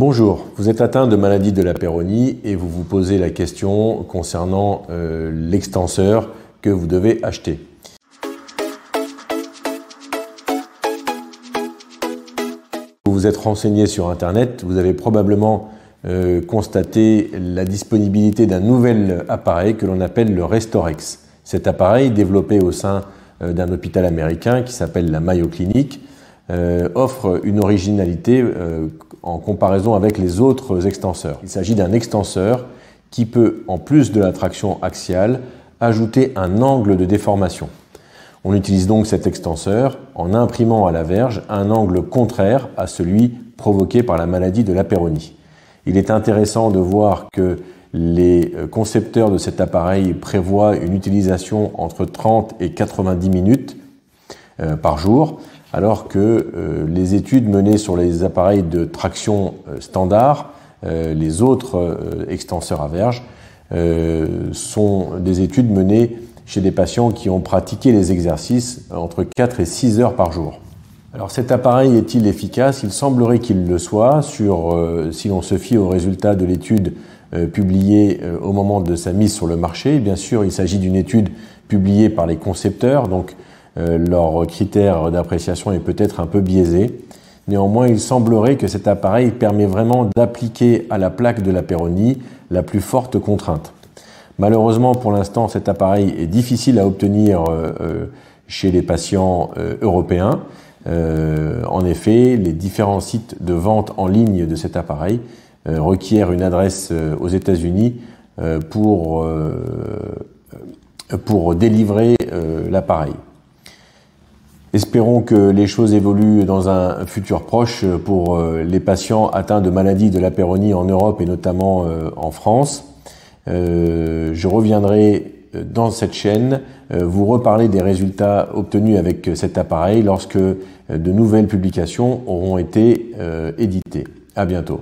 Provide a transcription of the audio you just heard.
Bonjour, vous êtes atteint de maladie de la péronie et vous vous posez la question concernant euh, l'extenseur que vous devez acheter. Vous vous êtes renseigné sur Internet, vous avez probablement euh, constaté la disponibilité d'un nouvel appareil que l'on appelle le Restorex. Cet appareil, développé au sein euh, d'un hôpital américain qui s'appelle la Mayo Clinic, offre une originalité en comparaison avec les autres extenseurs. Il s'agit d'un extenseur qui peut, en plus de la traction axiale, ajouter un angle de déformation. On utilise donc cet extenseur en imprimant à la verge un angle contraire à celui provoqué par la maladie de l'apéronie. Il est intéressant de voir que les concepteurs de cet appareil prévoient une utilisation entre 30 et 90 minutes euh, par jour, alors que euh, les études menées sur les appareils de traction euh, standard, les autres extenseurs à verge, sont des études menées chez des patients qui ont pratiqué les exercices entre 4 et 6 heures par jour. Alors cet appareil est-il efficace Il semblerait qu'il le soit sur, si l'on se fie aux résultats de l'étude publiée au moment de sa mise sur le marché. Bien sûr, il s'agit d'une étude publiée par les concepteurs, donc euh, leur critère d'appréciation est peut-être un peu biaisé. Néanmoins, il semblerait que cet appareil permet vraiment d'appliquer à la plaque de la péronie la plus forte contrainte. Malheureusement, pour l'instant, cet appareil est difficile à obtenir euh, euh, chez les patients européens. en effet, les différents sites de vente en ligne de cet appareil requièrent une adresse aux États-Unis pour, pour délivrer l'appareil. Espérons que les choses évoluent dans un futur proche pour euh, les patients atteints de maladies de la péronie en Europe et notamment euh, en France. Euh, je reviendrai dans cette chaîne vous reparler des résultats obtenus avec cet appareil lorsque de nouvelles publications auront été éditées. À bientôt.